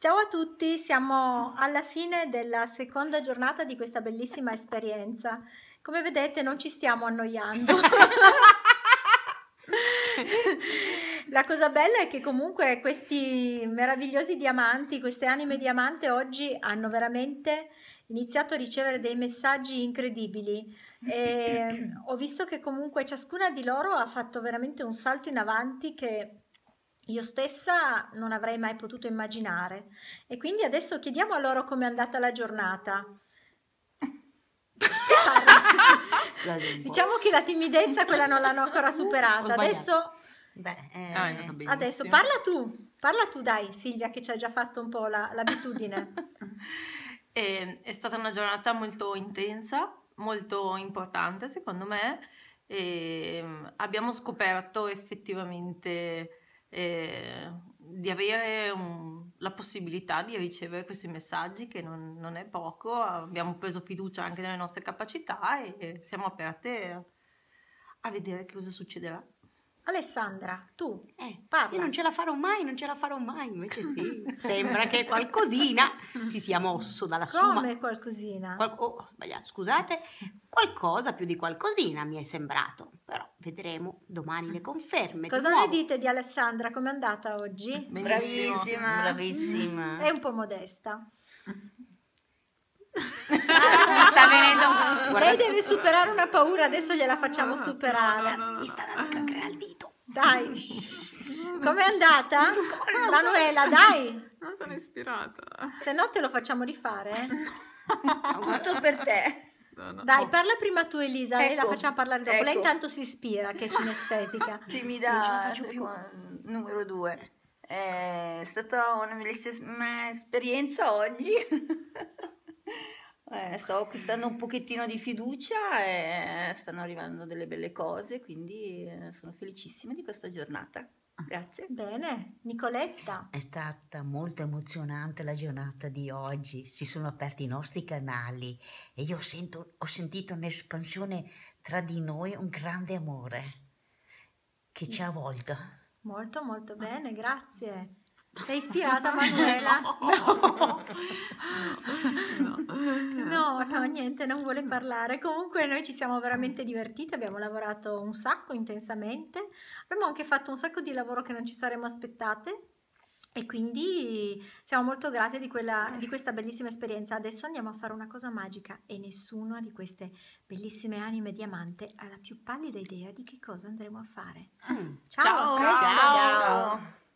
Ciao a tutti, siamo alla fine della seconda giornata di questa bellissima esperienza. Come vedete non ci stiamo annoiando. La cosa bella è che comunque questi meravigliosi diamanti, queste anime diamante oggi hanno veramente iniziato a ricevere dei messaggi incredibili. E ho visto che comunque ciascuna di loro ha fatto veramente un salto in avanti che io stessa non avrei mai potuto immaginare. E quindi adesso chiediamo a loro com'è andata la giornata. diciamo che la timidezza quella non l'hanno ancora superata. Adesso, Beh, ah, eh, ah, adesso parla tu, parla tu dai Silvia che ci ha già fatto un po' la, l'abitudine. è, ehm, è stata una giornata molto intensa, molto importante secondo me e ehm, abbiamo scoperto effettivamente eh, di avere un, la possibilità di ricevere questi messaggi che non, non, è poco, abbiamo preso fiducia anche nelle nostre capacità e siamo aperte a, vedere che cosa succederà. Alessandra, tu eh, parla. Io non ce la farò mai, non ce la farò mai, invece sì. Sembra che qualcosina si sia mosso dalla Come sua... Come qualcosina? Qual- oh, scusate. Qualcosa più di qualcosina mi è sembrato, però vedremo domani le conferme. Cosa ne dite di Alessandra? Com'è andata oggi? Bravissima. Bravissima. È un po' modesta. sta venendo lei deve superare una paura adesso gliela facciamo superare mi sta dando cancre al dito dai com'è andata? No, Manuela so. dai non sono ispirata se no te lo facciamo rifare tutto per te Lontana. Dai, oh. parla prima tu Elisa ecco, la facciamo parlare dopo. Ecco. Lei intanto si ispira che c'è un'estetica. Timida numero due. È eh, stata una bellissima esperienza oggi. eh, sto acquistando un pochettino di fiducia e eh, stanno arrivando delle belle cose, quindi eh, sono felicissima di questa giornata. Ah. Grazie. Bene, Nicoletta. È stata molto emozionante la giornata di oggi, si sono aperti i nostri canali e io sento, ho sentito un'espansione tra di noi, un grande amore che ci ha avvolto. Molto molto ah. bene, grazie. Sei ispirata Manuela? no. niente, non vuole parlare. Comunque noi ci siamo veramente divertite, abbiamo lavorato un sacco intensamente, abbiamo anche fatto un sacco di lavoro che non ci saremmo aspettate e quindi siamo molto grate di, quella, di questa bellissima esperienza. Adesso andiamo a fare una cosa magica e nessuna di queste bellissime anime diamante ha la più pallida idea di che cosa andremo a fare. Mm. Ciao, ciao. ciao. ciao.